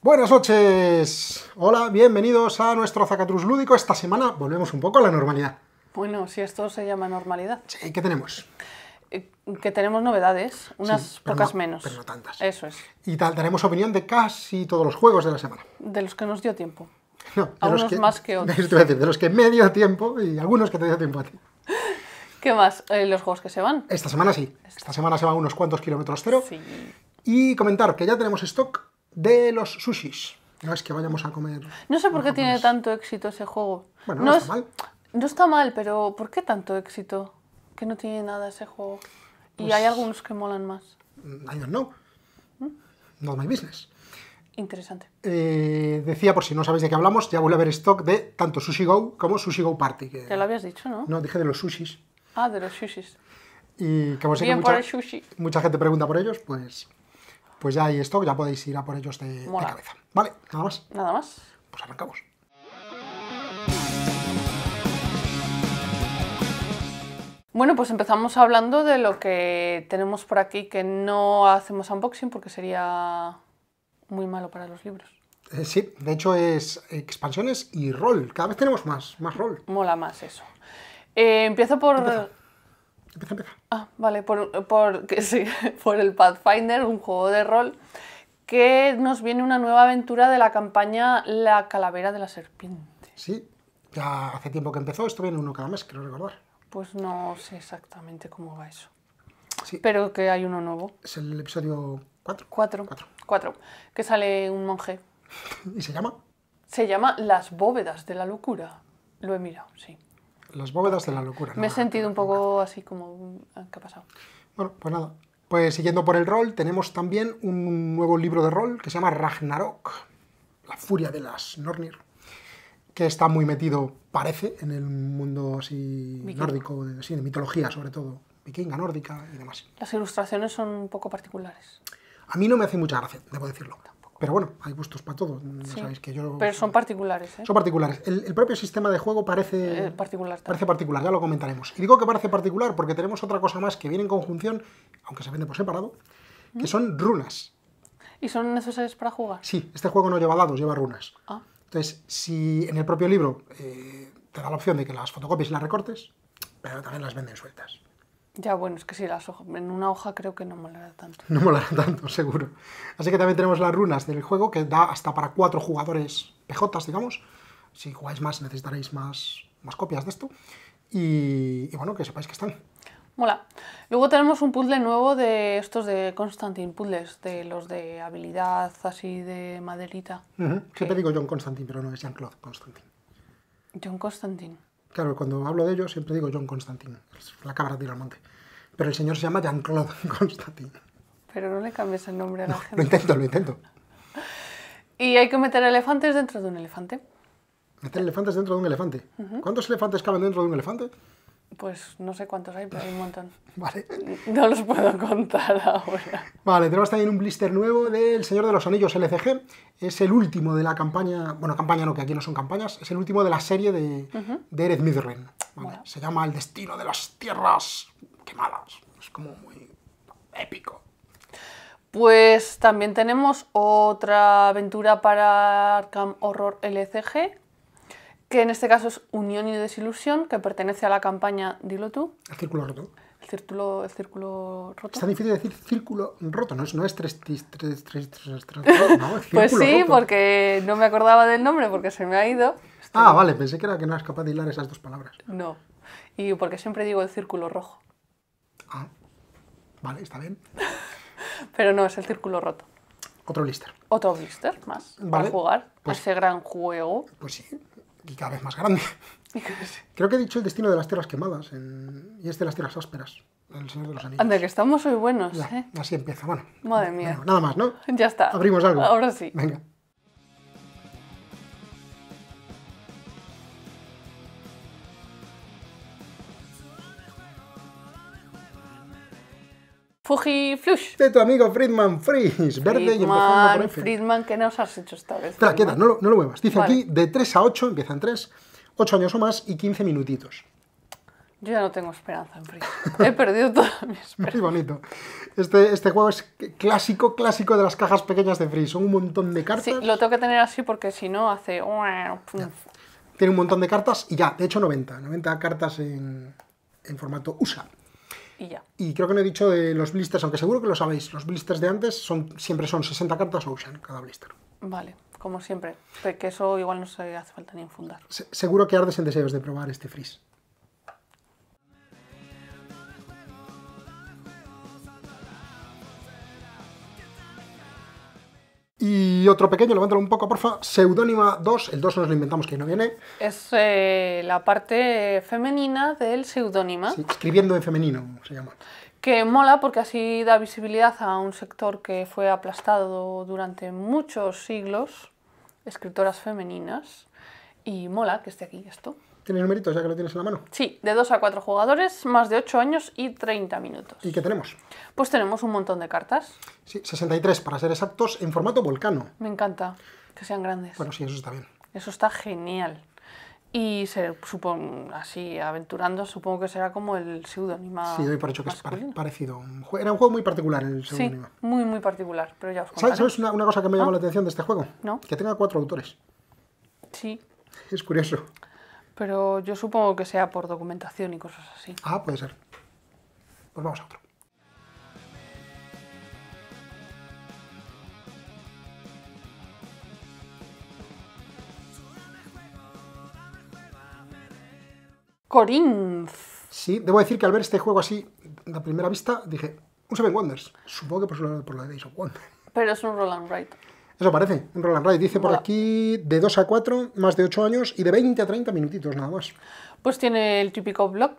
Buenas noches. Hola, bienvenidos a nuestro Zacatrus Lúdico. Esta semana volvemos un poco a la normalidad. Bueno, si esto se llama normalidad. Sí, ¿qué tenemos? Eh, que tenemos novedades, unas pocas menos. Pero no tantas. Eso es. Y tal, daremos opinión de casi todos los juegos de la semana. De los que nos dio tiempo. No, de los que, más que otros. De, los que me dio tiempo y algunos que te dio tiempo a ti. ¿Qué más? Eh, los juegos que se van. Esta semana sí. Esta semana se van unos cuantos kilómetros cero. Sí. Y comentar que ya tenemos stock de los sushis. No es que vayamos a comer. No sé por qué tiene tanto éxito ese juego. no, está mal. No está mal, pero ¿por qué tanto éxito? Que no tiene nada ese juego. y hay pues, algunos que molan más. Mm, I no. No ¿Mm? Not my business. Interesante. Eh, decía, por si no sabéis de qué hablamos, ya vuelve a haber stock de tanto Sushi Go como Sushi Go Party. Que... Te lo habías dicho, ¿no? No, dije de los sushis. Ah, de los sushis. Y como Bien que mucha, mucha gente pregunta por ellos, pues pues ya hay esto, ya podéis ir a por ellos de, cabeza. Vale, nada más. Nada más. Pues arrancamos. Bueno, pues empezamos hablando de lo que tenemos por aquí, que no hacemos unboxing porque sería muy malo para los libros. Eh, sí, de hecho es expansiones y rol. Cada vez tenemos más, más rol. Mola más eso. Eh, empiezo por... Ah, vale, por, que sí, por el Pathfinder, un juego de rol, que nos viene una nueva aventura de la campaña La Calavera de la Serpiente. Sí, ya hace tiempo que empezó, esto viene uno cada mes, quiero recordar. Pues no sé exactamente cómo va eso. Sí. Pero que hay uno nuevo. Es el episodio 4. 4. 4. Que sale un monje. ¿Y se llama? Se llama Las bóvedas de la locura. Lo he mirado, sí. Las bóvedas de la locura. Me he sentido un poco así como... Ah, ¿Qué ha pasado? Bueno, pues nada. Pues siguiendo por el rol, tenemos también un nuevo libro de rol que se llama Ragnarok, la furia de las Nornir, que está muy metido, parece, en el mundo así nórdico, de, de mitología sobre todo, vikinga, nórdica y demás. Las ilustraciones son un poco particulares. A mí no me hace mucha gracia, debo decirlo. Pero bueno, hay gustos para todo. Mm, sabéis que yo, pero son particulares. ¿eh? Son particulares. El, propio sistema de juego parece, eh, particular, parece particular, ya lo comentaremos. Y digo que parece particular porque tenemos otra cosa más que viene en conjunción, aunque se vende por separado, que mm. son runas. ¿Y son necesarias para jugar? Sí, este juego no lleva dados, lleva runas. Ah. Entonces, si en el propio libro eh, te da la opción de que las fotocopies y las recortes, pero también las venden sueltas. Ya, bueno, es que si las hojas, en una hoja creo que no molará tanto. No molará tanto, seguro. Así que también tenemos las runas del juego, que da hasta para cuatro jugadores PJ, digamos. Si jugáis más, necesitaréis más, más copias de esto. Y, bueno, que sepáis que están. Mola. Luego tenemos un puzzle nuevo de estos de Constantine, puzzles, de los de habilidad así de maderita. Siempre digo John Constantine, pero no es Jean-Claude Constantine. John Constantine. Claro, cuando hablo de ellos siempre digo John Constantine, la cabra de monte. Pero el señor se llama Jean-Claude Constantine. Pero no le cambies el nombre a la gente. Lo intento, lo intento. ¿Y hay que meter elefantes dentro de un elefante? ¿Meter elefantes dentro de un elefante? ¿Cuántos elefantes caben dentro de un elefante? Pues no sé cuántos hay, pero hay un montón. Vale. No los puedo contar ahora. Vale, tenemos también un blister nuevo del Señor de los Anillos LCG. Es el último de la campaña, bueno, campaña no, que aquí no son campañas, es el último de la serie de, uh Midren. Se llama El destino de las tierras quemadas. Es como muy épico. Pues también tenemos otra aventura para Arkham Horror LCG, que en este caso es Unión y Desilusión, que pertenece a la campaña Dilo tú. El círculo roto. El círculo, el círculo roto. Está difícil decir círculo roto, no es, no es tres, tres, tres, tres, tres, Pues sí, porque no me acordaba del nombre, porque se me ha ido. Ah, vale, pensé que era que no eras capaz de hilar esas dos palabras. No, y porque siempre digo el círculo rojo. Ah, vale, está bien. Pero no, es el círculo roto. Otro blister. Otro blister más. Para jugar a pues ese gran juego. Pues sí y cada vez más grande. Creo que he dicho el destino de las tierras quemadas y es de las tierras ásperas, el Señor de los Anillos. Anda, que estamos hoy buenos. ¿eh? Así empieza, bueno. Madre mía. nada más, ¿no? Ya está. Abrimos algo. Ahora sí. Venga. Fuji Flush. De tu amigo Friedman Freeze. verde y Friedman, ¿qué nos has hecho esta vez? queda, no lo, muevas. Dice aquí de 3 a 8, empiezan 3, 8 años o más y 15 minutitos. Yo ya no tengo esperanza en Friedman. He perdido toda mi esperanza. Muy bonito. Este, este juego es clásico, clásico de las cajas pequeñas de Free. Son un montón de cartas. Sí, lo tengo que tener así porque si no hace... Tiene un montón de cartas y ya, de hecho 90. 90 cartas en, en formato USA. Y ya. Y creo que no he dicho de los blisters, aunque seguro que lo sabéis. Los blisters de antes son, siempre son 60 cartas Ocean cada blister. Vale, como siempre. Que eso igual no se hace falta ni infundar seguro que ardes en deseos de probar este fris Y otro pequeño, levántalo un poco, porfa. Seudónima 2, el 2 nos lo inventamos que no viene. Es eh, la parte femenina del pseudónima. escribiendo en femenino se llama. Que mola porque así da visibilidad a un sector que fue aplastado durante muchos siglos, escritoras femeninas. Y mola que esté aquí esto. ¿Tienes el mérito ya que lo tienes en la mano? Sí, de 2 a 4 jugadores, más de 8 años y 30 minutos. ¿Y qué tenemos? Pues tenemos un montón de cartas. Sí, 63 para ser exactos, en formato volcano. Me encanta que sean grandes. Bueno, sí, eso está bien. Eso está genial. Y se, supone, así, aventurando, supongo que será como el pseudónima. Sí, doy por hecho que es parecido. Era un juego muy particular el pseudónima. Sí, muy, muy particular, pero ya os contaré. ¿Sabes una, cosa que me llamó ah. la atención de este juego? No. Que tenga cuatro autores. Sí. Es curioso. Pero yo supongo que sea por documentación y cosas así. Ah, puede ser. Pues vamos a otro. Corinth. Sí, debo decir que al ver este juego así, a primera vista, dije, un Seven Wonders. Supongo que por, por la Days of Wonder. Pero es un Roland Wright. Eso parece, en Roland Ride. Dice por aquí de 2 a 4, más de 8 años y de 20 a 30 minutitos nada más. Pues tiene el típico blog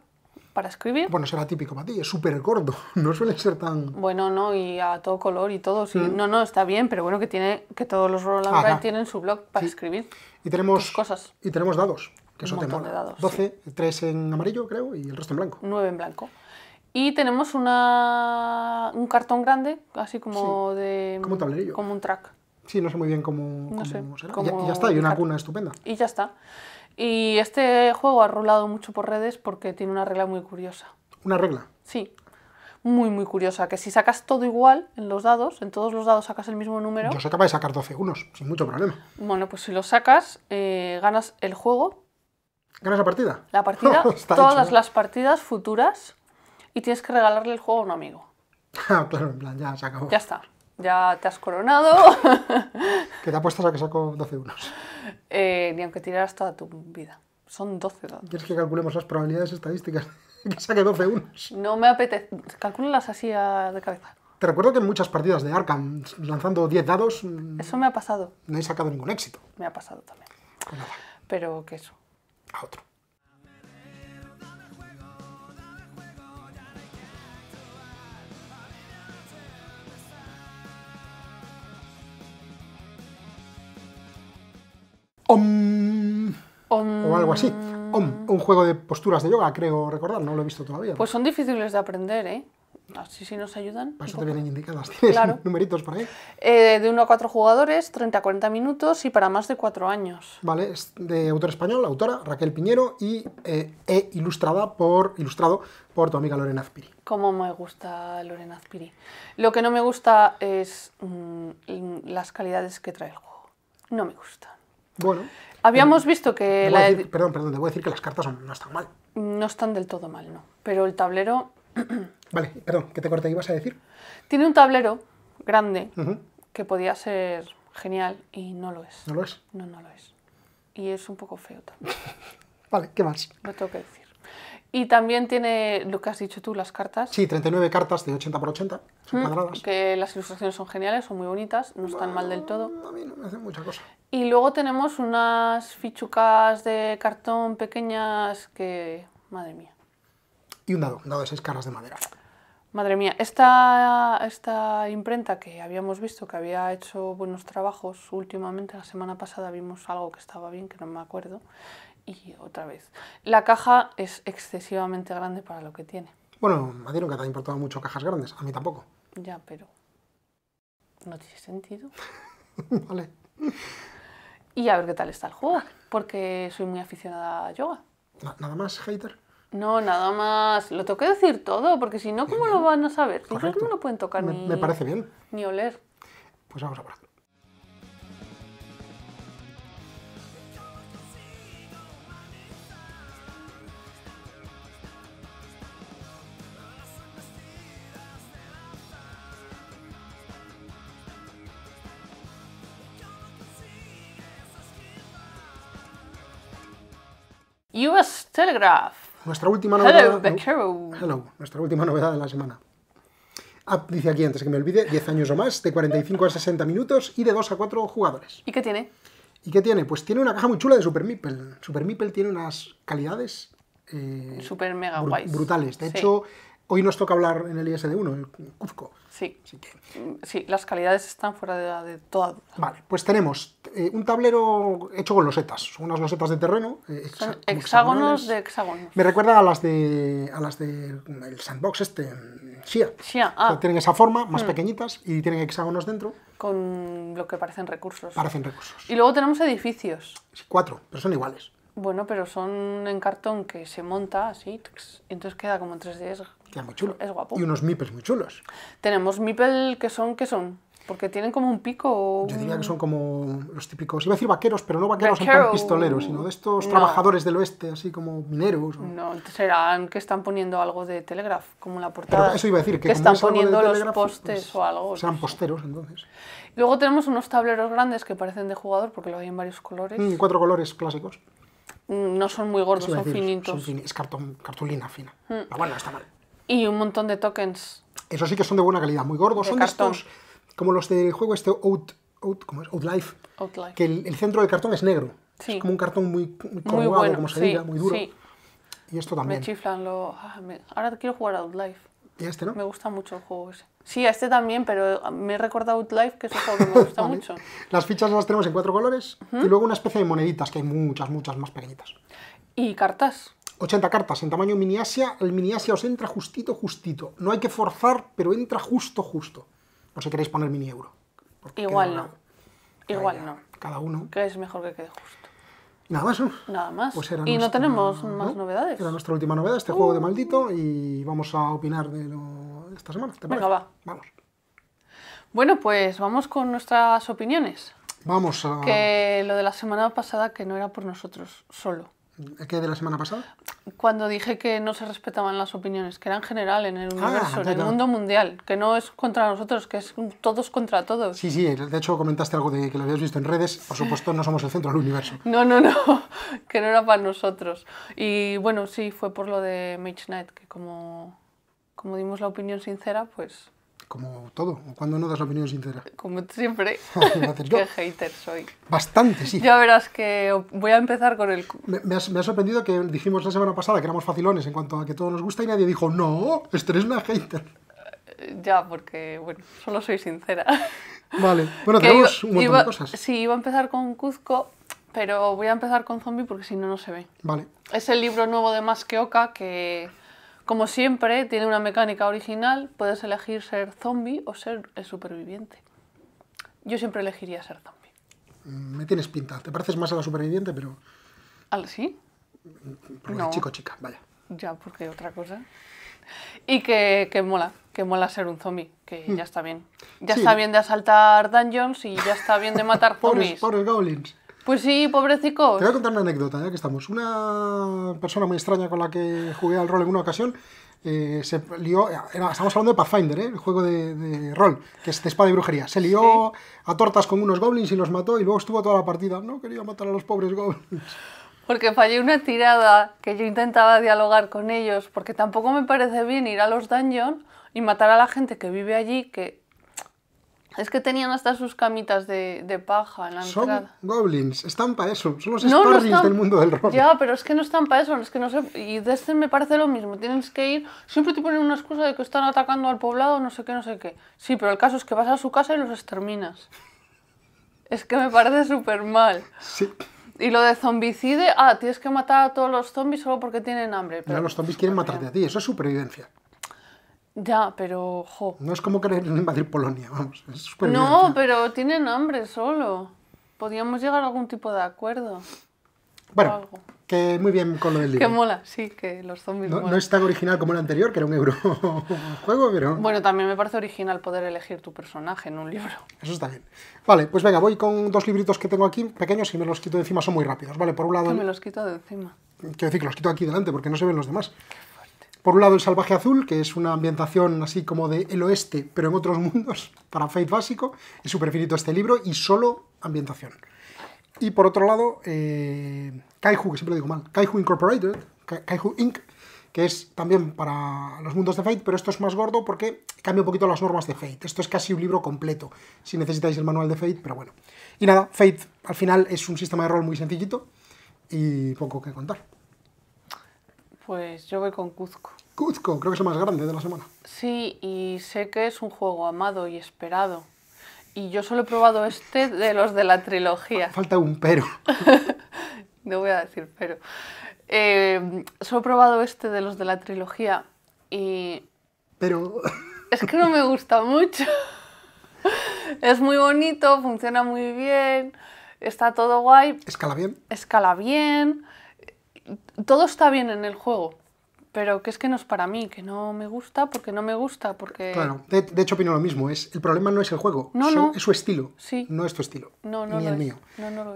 para escribir. Bueno, será típico para ti, es súper gordo, no suele ser tan... Bueno, no, y a todo color y todo, sí. Mm. No, no, está bien, pero bueno, que tiene que todos los Roland Ride tienen su blog para escribir. Y tenemos cosas. Y tenemos dados, que son eso De dados, 12, 3 en amarillo, creo, y el resto en blanco. 9 en blanco. Y tenemos una, un cartón grande, así como de... Como un tablerillo. Como un track. Sí, no sé muy bien cómo, y, ya, está, y una cuna estupenda. Y ya está. Y este juego ha rolado mucho por redes porque tiene una regla muy curiosa. ¿Una regla? Sí. Muy, muy curiosa. Que si sacas todo igual en los dados, en todos los dados sacas el mismo número. Yo soy capaz de sacar 12 unos, sin mucho problema. Bueno, pues si lo sacas, eh, ganas el juego. ¿Ganas la partida? La partida, todas las partidas futuras. Y tienes que regalarle el juego a un amigo. Ah, claro, en plan, ya se acabó. Ya está ya te has coronado. que te apuestas a que saco 12 unos Eh, ni aunque tiraras toda tu vida. Son 12 dados. ¿Quieres que calculemos las probabilidades estadísticas? que saque 12 unos No me apetece. Calcúlalas así de cabeza. Te recuerdo que en muchas partidas de Arkham, lanzando 10 dados... Mm, eso me ha pasado. No he sacado ningún éxito. Me ha pasado también. Pues nada. Pero que eso. A otro. O algo así. un juego de posturas de yoga, creo recordar, no lo he visto todavía. Pues son difíciles de aprender, ¿eh? Así sí nos ayudan. Para eso te vienen indicadas, tienes numeritos por ahí. Eh, de 1 a 4 jugadores, 30 a 40 minutos y para más de 4 años. Vale, es de autor español, autora Raquel Piñero y eh, e ilustrada por, ilustrado por tu amiga Lorena Azpiri. Como me gusta Lorena Azpiri. Lo que no me gusta es mm, las calidades que trae el juego. No me gusta bueno. Habíamos visto que... La decir, perdón, a decir que las cartas no están mal. No están del todo mal, no. Pero el tablero... vale, perdón, ¿qué te corté? ¿Ibas a decir? Tiene un tablero grande que podía ser genial y no lo es. ¿No lo es? No, no lo es. Y es un poco feo también. vale, ¿qué más? Lo tengo que decir. Y también tiene lo que has dicho tú, las cartas. Sí, 39 cartas de 80 por 80, son mm, cuadradas. Que las ilustraciones son geniales, son muy bonitas, no están mal del todo. A mí no me hacen mucha cosa. Y luego tenemos unas fichucas de cartón pequeñas que. Madre mía. Y un dado, un dado de seis caras de madera. Madre mía, esta, esta imprenta que habíamos visto que había hecho buenos trabajos últimamente, la semana pasada vimos algo que estaba bien, que no me acuerdo y otra vez. La caja es excesivamente grande para lo que tiene. Bueno, a ti nunca te ha importado mucho cajas grandes, a mí tampoco. Ya, pero no tiene sentido. vale. Y a ver qué tal está el juego, porque soy muy aficionada a yoga. ¿Nada más, hater? No, nada más. Lo tengo que decir todo, porque si no, ¿cómo lo van a saber? Si no, lo pueden tocar me, ni, me parece bien. ni oler. Pues vamos a por US Telegraph. Nuestra última novedad. Hello, nuestra última novedad de la semana. dice aquí, antes que me olvide, 10 años o más, de 45 a 60 minutos y de 2 a 4 jugadores. ¿Y qué tiene? ¿Y qué tiene? Pues tiene una caja muy chula de Super Meeple. Super Meeple tiene unas calidades. Eh, Super mega guays. Brutales. De hecho Hoy nos toca hablar en el ISD1, el Cuzco. Sí. sí, las calidades están fuera de, toda duda. Vale, pues tenemos eh, un tablero hecho con losetas, son unas losetas de terreno. Eh, son hexágonos de hexágonos. Me recuerda a las de a las del mm, sandbox este, mm, Shia. Ah. tienen esa forma, más hmm. pequeñitas, y tienen hexágonos dentro. Con lo que parecen recursos. Parecen recursos. Y luego tenemos edificios. Sí, cuatro, pero son iguales. Bueno, pero son en cartón que se monta así, entonces queda como en 3D y unos mipels muy chulos. Tenemos mipel que son, que son? Porque tienen como un pico. Yo diría que son como los típicos, iba a decir vaqueros, pero no vaqueros pistoleros, sino de estos trabajadores del oeste, así como mineros. No, serán que están poniendo algo de Telegraph, como la portada. eso iba a decir, que, están poniendo los pues, postes o algo. Pues, serán pues, posteros, entonces. luego tenemos unos tableros grandes que parecen de jugador, porque lo hay en varios colores. Mm, cuatro colores clásicos. Mm, no son muy gordos, son finitos. Es cartulina fina. Mm. bueno, está mal. Y un montón de tokens. Eso sí que son de buena calidad, muy gordos. son cartón. estos, como los del juego este Out, Out, ¿cómo es? Outlife, que el, centro del cartón es negro. Es como un cartón muy, muy, bueno, como se diga, muy duro. Sí. Y esto también. Me chiflan ah, Ahora quiero jugar a Outlife. ¿Y este no? Me gusta mucho el juego ese. Sí, a este también, pero me he recordado Outlife, que es un juego que me gusta mucho. Las fichas las tenemos en cuatro colores y luego una especie de moneditas, que hay muchas, muchas más pequeñitas. Y cartas. 80 cartas en tamaño mini Asia, el mini Asia os entra justito, justito. No hay que forzar, pero entra justo, justo. No sé queréis poner mini euro. Igual no. Igual no. Cada uno. Que es mejor que quede justo. Nada más, Nada más. Pues y no tenemos más novedades. Era nuestra última novedad, este juego de uh. maldito, y vamos a opinar de esta semana. Venga, va. Vamos. Bueno, pues vamos con nuestras opiniones. Vamos a... Que lo de la semana pasada que no era por nosotros solo. ¿Qué de la semana pasada? Cuando dije que no se respetaban las opiniones, que era en general, en el ah, universo, en el mundo mundial, que no es contra nosotros, que es todos contra todos. Sí, sí, de hecho comentaste algo de que lo habías visto en redes, por supuesto no somos el centro del universo. No, no, no, que no era para nosotros. Y bueno, sí, fue por lo de Mage Knight, que como, como dimos la opinión sincera, pues como todo, cuando no das la opinión sincera. Como siempre. Qué hater soy. Bastante, sí. Ya verás que voy a empezar con el... Me, ha sorprendido que dijimos la semana pasada que éramos facilones en cuanto a que todo nos gusta y nadie dijo, no, este eres una hater. Eh, ya, porque, bueno, solo soy sincera. Vale. Bueno, tenemos un montón de cosas. Sí, iba a empezar con Cuzco, pero voy a empezar con Zombie porque si no, no se ve. Vale. Es el libro nuevo de Masqueoka que... que como siempre, tiene una mecánica original, puedes elegir ser zombie o ser el superviviente. Yo siempre elegiría ser zombie. Me tienes pinta, te pareces más a la superviviente, pero... ¿Al sí? no. chico chica, vaya. Ya, porque otra cosa. Y que, mola, que mola ser un zombie, que ya hmm. está bien. Ya está bien de asaltar dungeons y ya está bien de matar zombies. Por los goblins. Pues sí, pobrecico Te voy a contar una anécdota, ya que estamos. Una persona muy extraña con la que jugué al rol en una ocasión eh, se lió, estamos hablando de Pathfinder, ¿eh? el juego de, rol, que es de espada y brujería. Se lió a tortas con unos goblins y los mató y luego estuvo toda la partida. No quería matar a los pobres goblins. Porque fallé una tirada que yo intentaba dialogar con ellos, porque tampoco me parece bien ir a los dungeons y matar a la gente que vive allí, que es que tenían hasta sus camitas de, paja en la Son goblins, están para eso. Son los no, del mundo del rock. Ya, pero es que no están para eso. Es que no sé... Y este me parece lo mismo. Tienes que ir... Siempre te ponen una excusa de que están atacando al poblado, no sé qué, no sé qué. Sí, pero el caso es que vas a su casa y los exterminas. Es que me parece súper mal. Sí. Y lo de zombicide, ah, tienes que matar a todos los zombies solo porque tienen hambre. Pero, pero los zombies quieren matarte a ti, eso es supervivencia. Ya, pero... Jo. No es como querer invadir Polonia, vamos. no, pero tienen hambre solo. Podríamos llegar a algún tipo de acuerdo. Bueno, que muy bien con lo del libro. Que mola, sí, que los zombies no, no, es tan original como el anterior, que era un euro juego, pero... Bueno, también me parece original poder elegir tu personaje en un libro. Eso está bien. Vale, pues venga, voy con dos libritos que tengo aquí, pequeños, y me los quito de encima, son muy rápidos, ¿vale? Por un lado... Que me los quito de encima. Quiero decir que los quito aquí delante, porque no se ven los demás. Por un lado el Salvaje Azul, que es una ambientación así como de el oeste, pero en otros mundos, para Fate básico. Es súper finito este libro y solo ambientación. Y por otro lado, eh, Kaiju, que siempre lo digo mal, Kaiju Incorporated, Kaiju Inc., que es también para los mundos de Fate, pero esto es más gordo porque cambia un poquito las normas de Fate. Esto es casi un libro completo, si necesitáis el manual de Fate, pero bueno. Y nada, Fate al final es un sistema de rol muy sencillito y poco que contar. Pues yo voy con Cuzco. Cuzco, creo que es el más grande de la semana. Sí, y sé que es un juego amado y esperado. Y yo solo he probado este de los de la trilogía. Falta un pero. no voy a decir pero. Eh, solo he probado este de los de la trilogía y... Pero... es que no me gusta mucho. es muy bonito, funciona muy bien, está todo guay. Escala bien. Escala bien todo está bien en el juego, pero que es que no es para mí, que no me gusta porque no me gusta, porque... Claro, de, hecho opino lo mismo, es, el problema no es el juego, es su estilo, sí. no es tu estilo, no, ni el mío.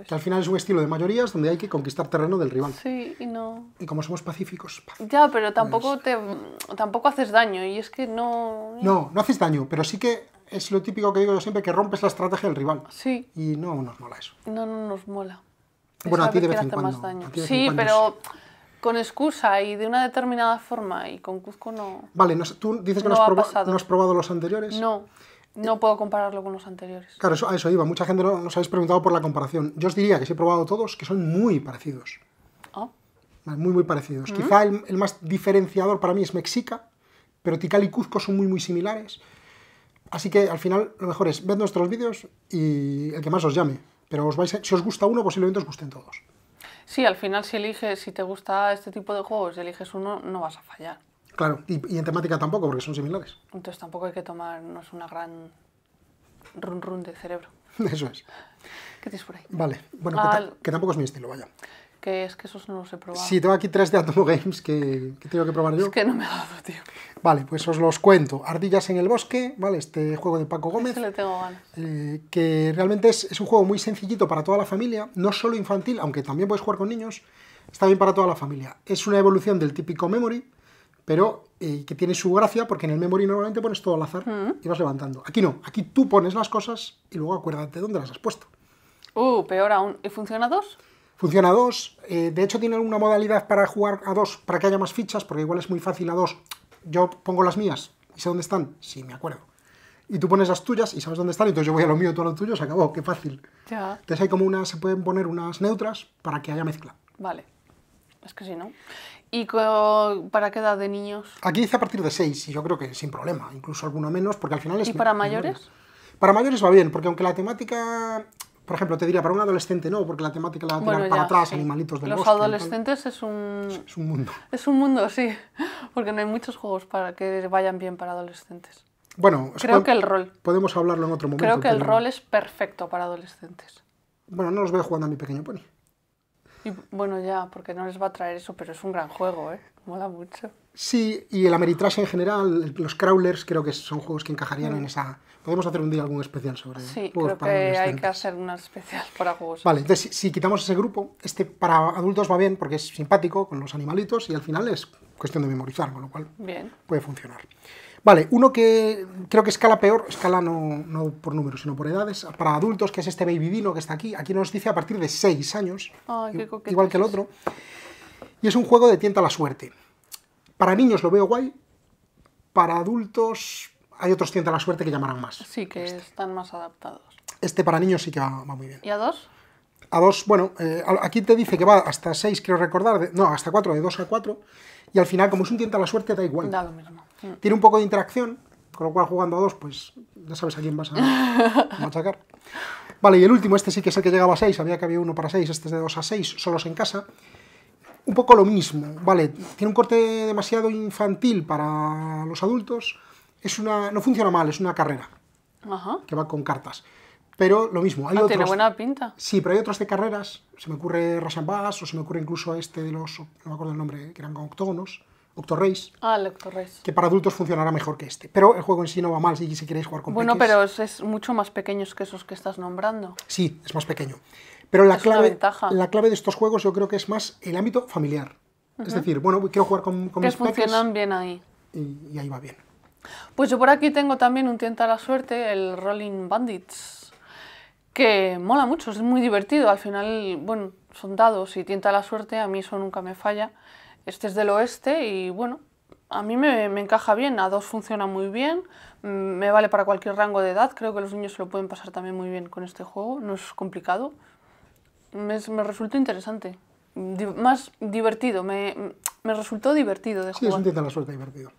Que al final es un estilo de mayorías donde hay que conquistar terreno del rival. Sí, y no... Y como somos pacíficos... ya, pero tampoco, pues- te, tampoco haces daño, y es que no... No, no haces daño, pero sí que es lo típico que digo yo siempre, que rompes la estrategia del rival. Sí. Y no nos mola eso. No, no nos mola. Bueno, a ti de vez en cuando. sí, pero con excusa y de una determinada forma y con Cuzco no. Vale, tú dices que no, has probado, los anteriores. No. No eh, puedo compararlo con los anteriores. Claro, eso, a eso iba. Mucha gente nos habéis preguntado por la comparación. Yo os diría que si he probado todos, que son muy parecidos. Ah. Muy, muy parecidos. Mm. Quizá el, más diferenciador para mí es Mexica, pero Tikal y Cuzco son muy, muy similares. Así que al final lo mejor es ver nuestros vídeos y el que más os llame pero os vais si os gusta uno, posiblemente os gusten todos. Sí, al final si eliges, si te gusta este tipo de juegos y eliges uno, no vas a fallar. Claro, y, en temática tampoco, porque son similares. Entonces tampoco hay que tomarnos una gran run run de cerebro. Eso es. ¿Qué tienes por ahí? Vale, bueno, que tampoco es mi estilo, vaya que es que esos no los he probado. Sí, tengo aquí tres de Atomo Games que, tengo que probar yo. Es que no me ha dado tiempo. Vale, pues os los cuento. Ardillas en el bosque, ¿vale? Este juego de Paco Gómez. le tengo ganas. Eh, que realmente es, un juego muy sencillito para toda la familia, no solo infantil, aunque también puedes jugar con niños, está bien para toda la familia. Es una evolución del típico Memory, pero eh, que tiene su gracia porque en el Memory normalmente pones todo al azar mm. y vas levantando. Aquí no, aquí tú pones las cosas y luego acuérdate dónde las has puesto. Uh, peor aún. ¿Y funciona dos? Funciona a dos. Eh, de hecho, tiene una modalidad para jugar a dos para que haya más fichas, porque igual es muy fácil a dos. Yo pongo las mías y sé dónde están. Sí, me acuerdo. Y tú pones las tuyas y sabes dónde están, y entonces yo voy a lo mío, tú a lo tuyo, se acabó, qué fácil. Ya. Entonces hay como unas, se pueden poner unas neutras para que haya mezcla. Vale. Es que si sí, no. ¿Y para qué edad de niños? Aquí dice a partir de seis, y yo creo que sin problema, incluso alguno menos, porque al final es... ¿Y para mayores? Para mayores va bien, porque aunque la temática por ejemplo, te diría, para un adolescente no, porque la temática la tirar para atrás, animalitos del Los bosque. Los adolescentes es un... Es un mundo. Es un mundo, sí, porque no hay muchos juegos para que vayan bien para adolescentes. Bueno, creo que el rol. Podemos hablarlo en otro momento. Creo que el rol es perfecto para adolescentes. Bueno, no los veo jugando a mi pequeño pony. Y, bueno, ya, porque no les va a traer eso, pero es un gran juego, ¿eh? Mola mucho. Sí, y el Ameritrash en general, los crawlers, creo que son juegos que encajarían en mm. esa... Podemos hacer un día algún especial sobre sí, creo que hay que hacer un especial para juegos. Vale, entonces si, quitamos ese grupo, este para adultos va bien porque es simpático con los animalitos y al final es cuestión de memorizar, con lo cual puede funcionar. Vale, uno que creo que escala peor, escala no, no por números, sino por edades, para adultos, que es este Baby vino que está aquí. Aquí nos dice a partir de 6 años, igual que el otro. Y es un juego de tienta a la suerte. Para niños lo veo guay, para adultos hay otros cientos a la suerte que llamarán más. Sí, que este. están más adaptados. Este para niños sí que va, muy bien. ¿Y a dos? A dos, bueno, eh, aquí te dice que va hasta seis, quiero recordar, no, hasta cuatro, de dos a cuatro, y al final, como es un a la suerte, da igual. Da lo mismo. Mm. Tiene un poco de interacción, con lo cual jugando a dos, pues ya sabes a quién vas a machacar. Vale, y el último, este sí que es el que llegaba a seis, había que había uno para seis, este es de dos a seis, solos en casa un poco lo mismo, ¿vale? Tiene un corte demasiado infantil para los adultos, es una, no funciona mal, es una carrera que va con cartas. Pero lo mismo, hay ah, otros... Tiene buena pinta. Sí, pero hay otros de carreras, se me ocurre Bass o se me ocurre incluso este de los, no me acuerdo el nombre, que eran con octógonos, Octorreis. Ah, el Octorreis. Que para adultos funcionará mejor que este. Pero el juego en sí no va mal si, queréis jugar con Bueno, pero es, es mucho más pequeño que esos que estás nombrando. Sí, es más pequeño. Pero la clave, la clave de estos juegos yo creo que es más el ámbito familiar. Es decir, bueno, quiero jugar con, con que funcionan bien ahí. Y, ahí va bien. Pues yo por aquí tengo también un tienta a la suerte, el Rolling Bandits, que mola mucho, es muy divertido. Al final, bueno, son dados y tienta a la suerte, a mí eso nunca me falla. Este es del oeste y bueno, a mí me, me, encaja bien, a dos funciona muy bien, mm, me vale para cualquier rango de edad, creo que los niños se lo pueden pasar también muy bien con este juego, no es complicado, me, resultó interesante. más divertido, me, resultó divertido de jugar. Sí, es un tienta la suerte divertido.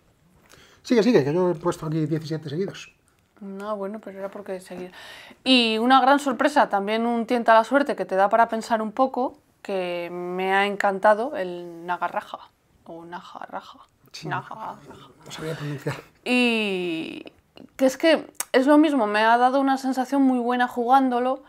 Sigue, sigue, que yo he puesto aquí 17 seguidos. No, bueno, pero era porque seguir. Y una gran sorpresa, también un tienta la suerte que te da para pensar un poco, que me ha encantado el Nagarraja. O Nagarraja. Sí, No sabía pronunciar. Y que es que es lo mismo, me ha dado una sensación muy buena jugándolo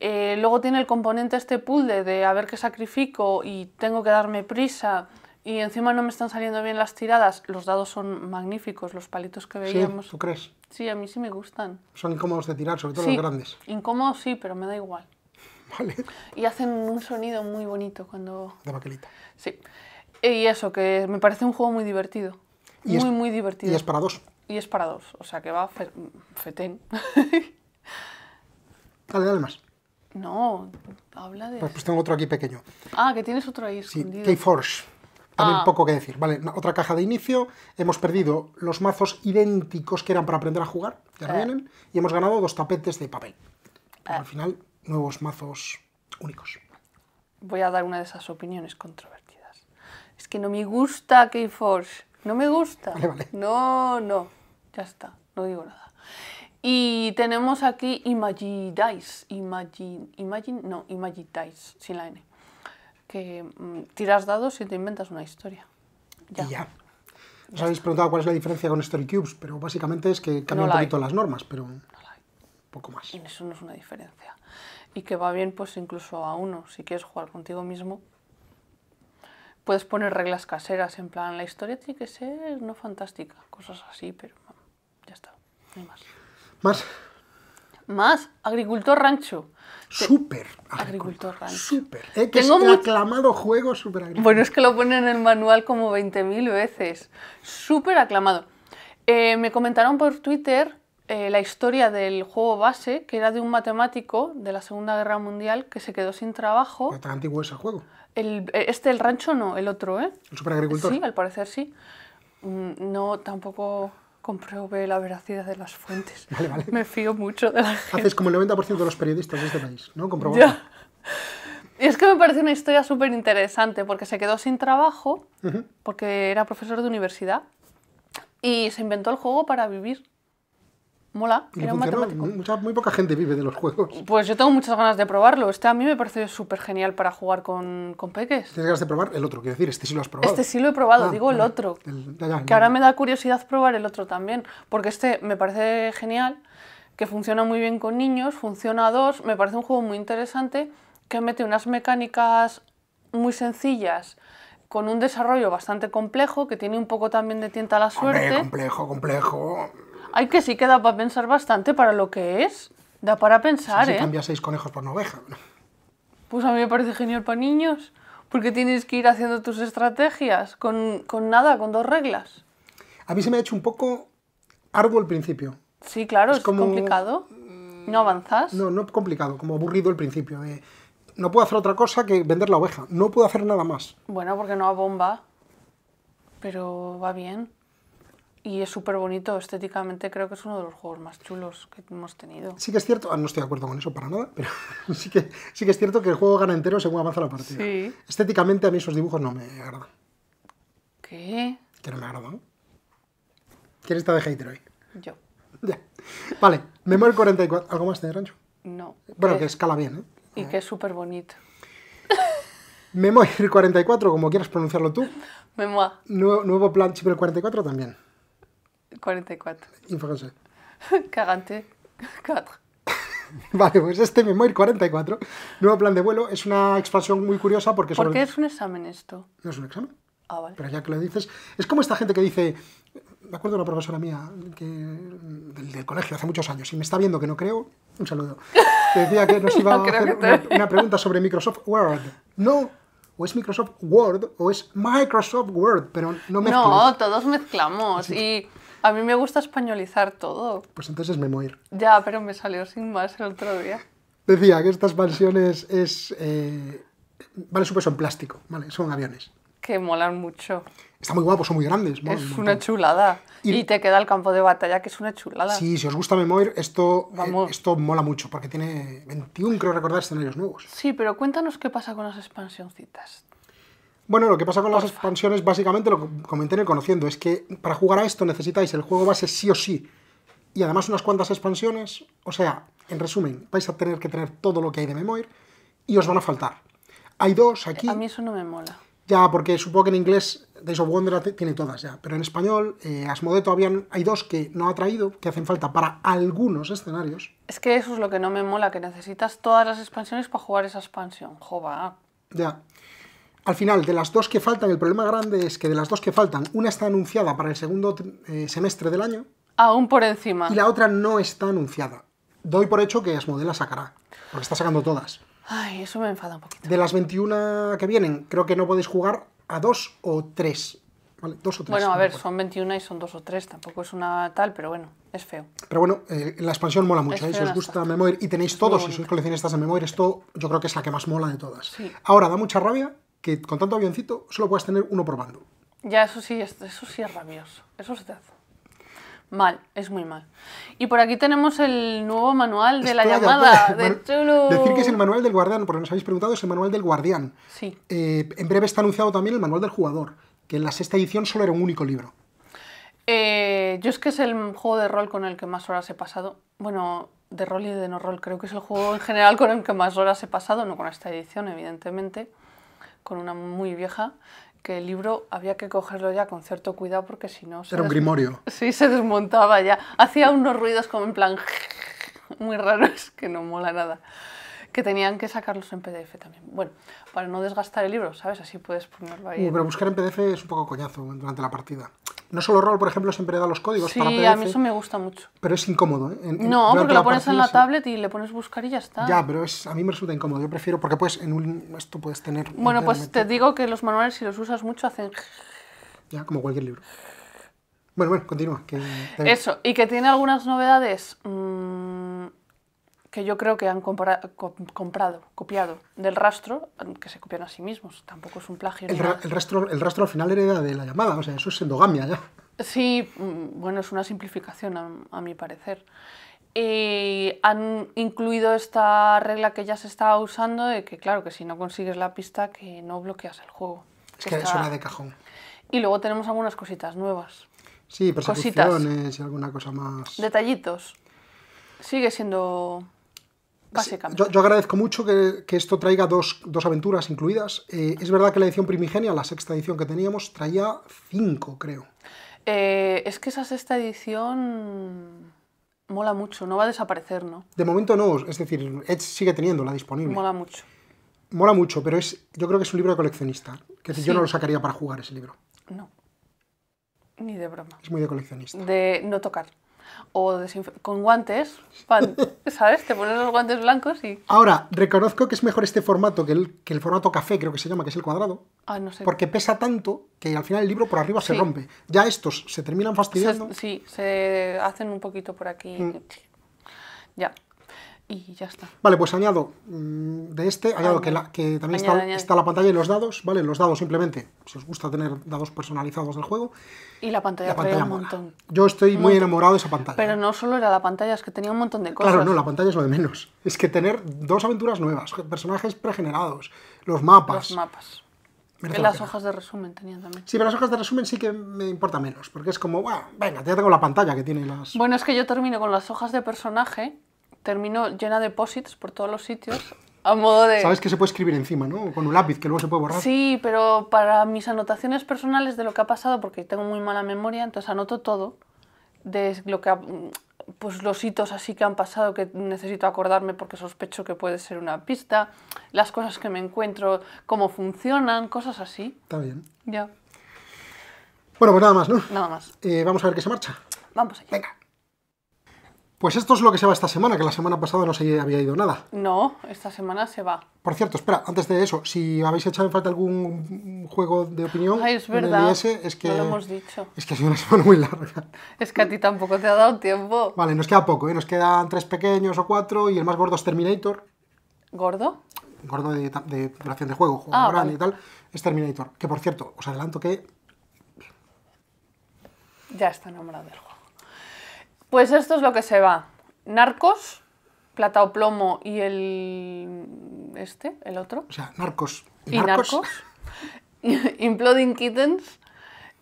eh, luego tiene el componente este puzzle de a ver qué sacrifico y tengo que darme prisa y encima no me están saliendo bien las tiradas. Los dados son magníficos, los palitos que veíamos. ¿Tú crees? Sí, a mí sí me gustan. Son incómodos de tirar, sobre todo los grandes. Incómodos sí, pero me da igual. Vale. Y hacen un sonido muy bonito cuando... De vaquelita. Sí. Eh, y eso, que me parece un juego muy divertido. muy, muy divertido. Y es para dos. Y es para dos, o sea que va fetén. dale, dale más. No, habla de... Pues, pues, tengo otro aquí pequeño. Ah, que tienes otro ahí escondido. Sí, Keyforge. También ah. poco que decir. Vale, otra caja de inicio. Hemos perdido los mazos idénticos que eran para aprender a jugar, ya eh. vienen, y hemos ganado dos tapetes de papel. Eh. Al final, nuevos mazos únicos. Voy a dar una de esas opiniones controvertidas. Es que no me gusta Keyforge. No me gusta. No, no. Ya está. No digo nada. Y tenemos aquí Imagidice, Imagine, Imagine, no, Imagidice, sin la N. Que mm, tiras dados y te inventas una historia. Ya. Os habéis preguntado cuál es la diferencia con Story Cubes, pero básicamente es que cambian un poquito las normas, pero no poco más. Y eso no es una diferencia. Y que va bien, pues incluso a uno, si quieres jugar contigo mismo, puedes poner reglas caseras, en plan, la historia tiene que ser no fantástica, cosas así, pero ya está, no hay más. Más. Más. Agricultor Rancho. Súper. Agricultor Rancho. Súper. es eh, un aclamado juego súper agrícola. Bueno, es que lo ponen en el manual como 20.000 veces. Súper aclamado. Eh, me comentaron por Twitter eh, la historia del juego base, que era de un matemático de la Segunda Guerra Mundial que se quedó sin trabajo. ¿Tan antiguo ese juego? este, el rancho no, el otro, ¿eh? ¿El agricultor. Sí, al parecer sí. Mm, no, tampoco compruebe la veracidad de las fuentes. Me fío mucho de las. Haces como el 90% de los periodistas de este país, ¿no? Y es que me parece una historia súper interesante porque se quedó sin trabajo, porque era profesor de universidad, y se inventó el juego para vivir mola. Era un matemático. muy poca gente vive de los juegos. Pues yo tengo muchas ganas de probarlo. Este a mí me parece súper genial para jugar con, con peques. ¿Tienes ganas de probar el otro? Quiero decir, este sí lo has probado. Este sí lo he probado, ah, digo el otro. que ahora me da curiosidad probar el otro también, porque este me parece genial, que funciona muy bien con niños, funciona a dos, me parece un juego muy interesante que mete unas mecánicas muy sencillas con un desarrollo bastante complejo, que tiene un poco también de tienta a la suerte. complejo, complejo. Hay que sí que da para pensar bastante para lo que es. Da para pensar, sí, ¿eh? Si cambias seis conejos por una oveja. Pues a mí me parece genial para niños. Porque tienes que ir haciendo tus estrategias con, nada, con dos reglas. A mí se me ha hecho un poco arduo el principio. Sí, claro, es, complicado. ¿No avanzas? No, no complicado, como aburrido el principio. no puedo hacer otra cosa que vender la oveja. No puedo hacer nada más. Bueno, porque no a bomba. Pero va bien y es súper bonito estéticamente, creo que es uno de los juegos más chulos que hemos tenido. Sí que es cierto, ah, no estoy de acuerdo con eso para nada, pero sí que, sí que es cierto que el juego gana entero según avanza la partida. Estéticamente a mí esos dibujos no me agradan. ¿Qué? Que no me agradan. ¿Quién está de hater hoy? Yo. Ya. Vale, Memoir 44. ¿Algo más de rancho? No. Bueno, eh, que, escala bien, ¿eh? Y que es súper bonito. Memoir 44, como quieras pronunciarlo tú. Memoir. Nuevo, plan chip 44 también. 44. francés. 44. Vale, pues este memory 44, nuevo plan de vuelo, es una expansión muy curiosa porque... ¿Por qué es un examen esto? No es un examen. Ah, vale. Pero ya que lo dices, es como esta gente que dice, me acuerdo de una profesora mía del, colegio hace muchos años, y me está viendo que no creo, un saludo, que decía que nos iba a hacer una, pregunta sobre Microsoft Word. No, o es Microsoft Word o es Microsoft Word, pero no mezclamos. No, todos mezclamos. Y a mí me gusta españolizar todo. Pues entonces me Ya, pero me salió sin más el otro día. Decía que estas mansiones es... Eh, vale su peso en plástico, ¿vale? Son aviones. Que molan mucho. Está muy guapo, son muy grandes. es una chulada. Y, te queda el campo de batalla, que es una chulada. Sí, si os gusta Memoir, esto, eh, esto mola mucho, porque tiene 21, creo recordar, escenarios nuevos. Sí, pero cuéntanos qué pasa con las expansioncitas. Bueno, lo que pasa con las expansiones, básicamente lo comenté en el conociendo, es que para jugar a esto necesitáis el juego base sí o sí. Y además unas cuantas expansiones. O sea, en resumen, vais a tener que tener todo lo que hay de Memoir y os van a faltar. Hay dos aquí. A mí eso no me mola. Ya, porque supongo que en inglés Days of Wonder tiene todas ya. Pero en español, eh, todavía hay dos que no ha traído, que hacen falta para algunos escenarios. Es que eso es lo que no me mola, que necesitas todas las expansiones para jugar esa expansión. Joba. Ya. Al final, de las dos que faltan, el problema grande es que de las dos que faltan, una está anunciada para el segundo eh, semestre del año. Aún por encima. Y la otra no está anunciada. Doy por hecho que es la sacará, porque está sacando todas. Ay, eso me enfada un poquito. De las 21 que vienen, creo que no podéis jugar a dos o tres. dos o tres, bueno, a ver, son 21 y son dos o tres, tampoco es una tal, pero bueno, es feo. Pero bueno, eh, la expansión mola mucho, ¿eh? si os gusta Memoir y tenéis todos, si sois coleccionistas de Memoir, esto yo creo que es la que más mola de todas. Sí. Ahora, da mucha rabia que con tanto avioncito solo puedes tener uno por bando. Ya, eso sí, eso sí es rabioso. Eso se te hace. Mal, es muy mal. Y por aquí tenemos el nuevo manual de la llamada Decir que es el manual del guardián, porque nos habéis preguntado, es el manual del guardián. Sí. Eh, en breve está anunciado también el manual del jugador, que en la sexta edición solo era un único libro. Eh, yo es que es el juego de rol con el que más horas he pasado. Bueno, de rol y de no rol, creo que es el juego en general con el que más horas he pasado, no con esta edición, evidentemente con una muy vieja, que el libro había que cogerlo ya con cierto cuidado porque si no... Era un grimorio. Sí, se desmontaba ya. Hacía unos ruidos como en plan... muy raros, que no mola nada. Que tenían que sacarlos en PDF también. Bueno, para no desgastar el libro, ¿sabes? Así puedes ponerlo ahí. Uh, pero buscar en PDF es un poco coñazo durante la partida. No solo rol, por ejemplo, siempre da los códigos sí, para a mí eso me gusta mucho. Pero es incómodo. ¿eh? no, porque lo pones en la tablet y le pones buscar y ya está. Ya, pero es, a mí me resulta incómodo. Yo prefiero, porque pues en un, esto puedes tener... Bueno, pues te digo que los manuales, si los usas mucho, hacen... Ya, como cualquier libro. Bueno, bueno, continúa. Eso, y que tiene algunas novedades... Mm, que yo creo que han comprado, copiado del rastro, mm, que se copian a sí mismos, tampoco es un plagio. El, rastro, el rastro al final era de la llamada, o sea, eso es endogamia ya. Sí, mm, bueno, es una simplificación a, mi parecer. Eh, han incluido esta regla que ya se está usando de que, claro, que si no consigues la pista, que no bloqueas el juego. Es que, de cajón. Y luego tenemos algunas cositas nuevas. Sí, persecuciones y alguna cosa más. Detallitos. Sigue siendo yo, agradezco mucho que, esto traiga dos, dos aventuras incluidas. Eh, es verdad que la edición primigenia, la sexta edición que teníamos, traía cinco, creo. Eh, es que esa sexta edición mola mucho, no va a desaparecer, ¿no? De momento no, es decir, Edge sigue teniéndola disponible. Mola mucho. Mola mucho, pero es, yo creo que es un libro de coleccionista. Que decir, yo no lo sacaría para jugar ese libro. No. Ni de broma. Es muy de coleccionista. De no tocar o con guantes, ¿sabes? Te pones los guantes blancos y... Ahora, reconozco que es mejor este formato que el, que el formato café, creo que se llama, que es el cuadrado. Ah, no sé. Porque pesa tanto que al final el libro por arriba se rompe. Ya estos se terminan fastidiando. sí, se hacen un poquito por aquí. Mm. Ya y ya está. Vale, pues añado mm, de este, añado que, que también está, la pantalla y los dados, ¿vale? Los dados simplemente, si os gusta tener dados personalizados del juego. Y la pantalla, la un montón. Yo estoy muy enamorado de esa pantalla. Pero no solo era la pantalla, es que tenía un montón de cosas. Claro, no, la pantalla es lo de menos. Es que tener dos aventuras nuevas, personajes pregenerados, los mapas. Los mapas. Y las hojas de resumen tenían también. Sí, pero las hojas de resumen sí que me importa menos, porque es como, bueno, venga, ya tengo la pantalla que tiene las... Bueno, es que yo termino con las hojas de personaje termino llena de posits por todos los sitios. A modo de... Sabes que se puede escribir encima, ¿no? Con un lápiz, que luego se puede borrar. Sí, pero para mis anotaciones personales de lo que ha pasado, porque tengo muy mala memoria, entonces anoto todo, de lo que pues los hitos así que han pasado que necesito acordarme porque sospecho que puede ser una pista, las cosas que me encuentro, cómo funcionan, cosas así. Está bien. Ya. Bueno, pues nada más, ¿no? Nada más. Eh, vamos a ver qué se marcha. Vamos allá. Venga. Pues esto es lo que se va esta semana, que la semana pasada no se había ido nada. No, esta semana se va. Por cierto, espera, antes de eso, si habéis echado en falta algún juego de opinión, es verdad, e es que lo hemos dicho. Es que ha sido una semana muy larga. Es que a ti tampoco te ha dado tiempo. Vale, nos queda poco, ¿eh? nos quedan tres pequeños o cuatro y el más gordo es Terminator. ¿Gordo? Gordo de, de de juego, juego ah, grande y tal, es Terminator. Que por cierto, os adelanto que... Ya está nombrado del juego. Pues esto es lo que se va. Narcos, plata o plomo y el... este, el otro. O sea, narcos. Y narcos. Imploding Kittens,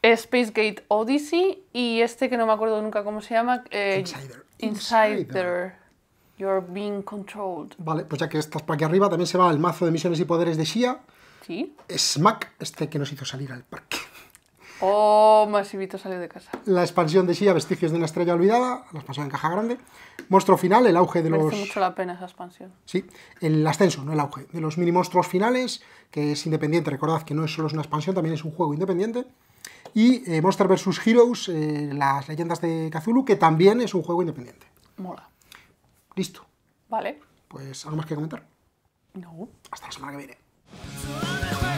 Spacegate Odyssey y este que no me acuerdo nunca cómo se llama. Eh, Insider. Insider. You're being controlled. Vale, pues ya que estás para aquí arriba, también se va el mazo de misiones y poderes de Shia. Sí. Smack, este que nos hizo salir al parque. Oh, Masivito salió de casa. La expansión de Silla: Vestigios de una estrella olvidada, la expansión en caja grande. Monstruo final, el auge de los... mucho la pena esa expansión. Sí, el ascenso, no el auge, de los mini monstruos finales, que es independiente, recordad que no es solo una expansión, también es un juego independiente. Y eh, Monster vs. Heroes, eh, las leyendas de Kazulu, que también es un juego independiente. Mola. Listo. Vale. Pues, ¿algo más que comentar? No. Hasta la semana que viene.